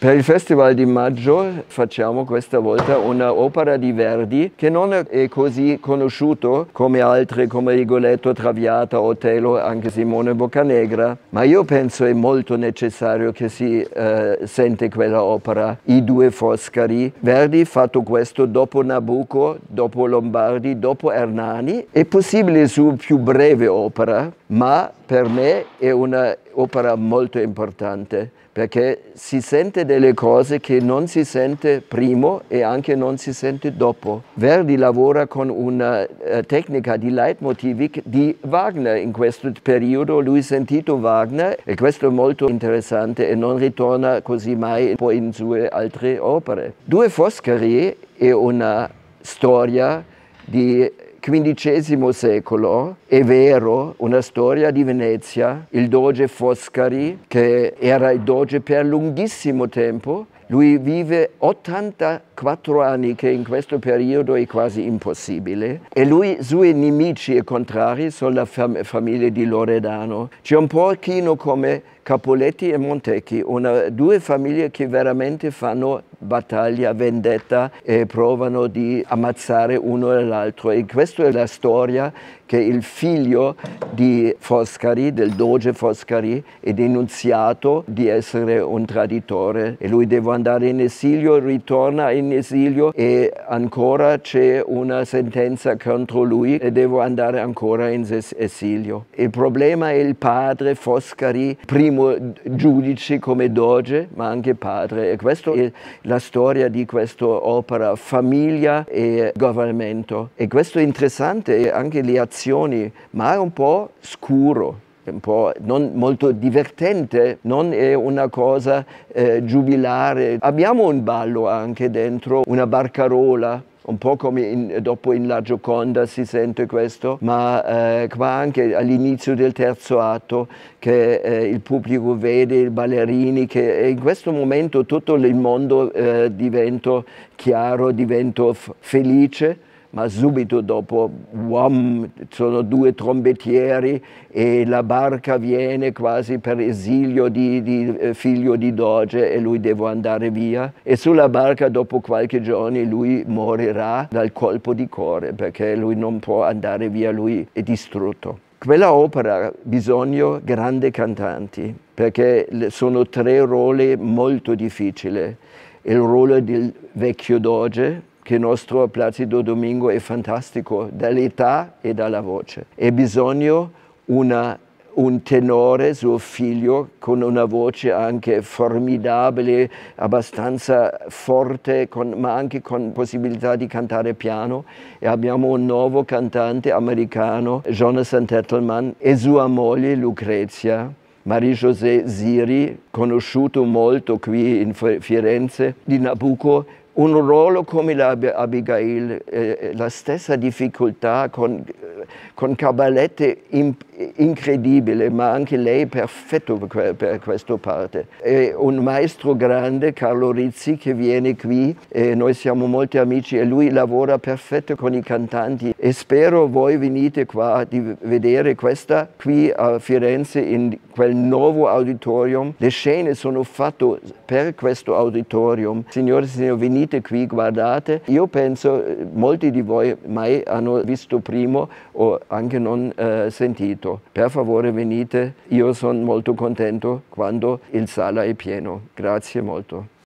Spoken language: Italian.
Per il Festival di maggio facciamo questa volta un'opera di Verdi che non è così conosciuto come altre come Rigoletto, Traviata, Otello, anche Simone Boccanegra, ma io penso è molto necessario che si eh, sente quella opera, I due Foscari. Verdi ha fatto questo dopo Nabucco, dopo Lombardi, dopo Ernani, È possibile su più breve opera, ma per me è un'opera molto importante perché si sente delle cose che non si sente prima e anche non si sente dopo. Verdi lavora con una eh, tecnica di leitmotiv di Wagner in questo periodo, lui ha sentito Wagner e questo è molto interessante e non ritorna così mai poi in sue altre opere. Due Foscari è una storia di XV secolo, è vero, una storia di Venezia, il doge Foscari, che era il doge per lunghissimo tempo, lui vive 84 anni, che in questo periodo è quasi impossibile, e lui, i suoi nemici e contrari sono la fam famiglia di Loredano. C'è un pochino come Capoletti e Montecchi, una, due famiglie che veramente fanno battaglia, vendetta e provano di ammazzare uno e l'altro. E questa è la storia che il figlio di Foscari, del doge Foscari, è denunziato di essere un traditore e lui deve andare in esilio, ritorna in esilio e ancora c'è una sentenza contro lui e deve andare ancora in esilio. Il problema è il padre Foscari, primo giudice come doge, ma anche padre e questo è la storia di questa opera famiglia e governo. E questo è interessante, anche le azioni, ma è un po' scuro un po' non molto divertente, non è una cosa eh, giubilare. Abbiamo un ballo anche dentro, una barcarola, un po' come in, dopo in La Gioconda si sente questo, ma eh, qua anche all'inizio del terzo atto che eh, il pubblico vede i ballerini, che in questo momento tutto il mondo eh, diventa chiaro, diventa felice ma subito dopo uom, sono due trombettieri e la barca viene quasi per esilio di, di, eh, figlio di Doge e lui deve andare via e sulla barca dopo qualche giorno lui morirà dal colpo di cuore perché lui non può andare via, lui è distrutto. Quella opera ha bisogno di grandi cantanti perché sono tre ruoli molto difficili. Il ruolo del vecchio doge, che il nostro Placido Domingo è fantastico dall'età e dalla voce. È bisogno una un tenore, suo figlio, con una voce anche formidabile, abbastanza forte, con, ma anche con possibilità di cantare piano. E abbiamo un nuovo cantante americano, Jonathan Tettleman, e sua moglie Lucrezia. Marie-José Ziri, conosciuto molto qui in Firenze, di Nabucco, un ruolo come l'Abigail, eh, eh, la stessa difficoltà con, eh, con cabalette imp incredibile, ma anche lei è perfetto per, per questa parte. È un maestro grande, Carlo Rizzi, che viene qui e noi siamo molti amici e lui lavora perfetto con i cantanti e spero voi venite qua di vedere questa qui a Firenze in quel nuovo auditorium. Le scene sono fatte per questo auditorium. Signore e signori, venite qui, guardate. Io penso eh, molti di voi mai hanno visto prima o anche non eh, sentito detto per favore venite, io sono molto contento quando il sala è pieno. Grazie molto.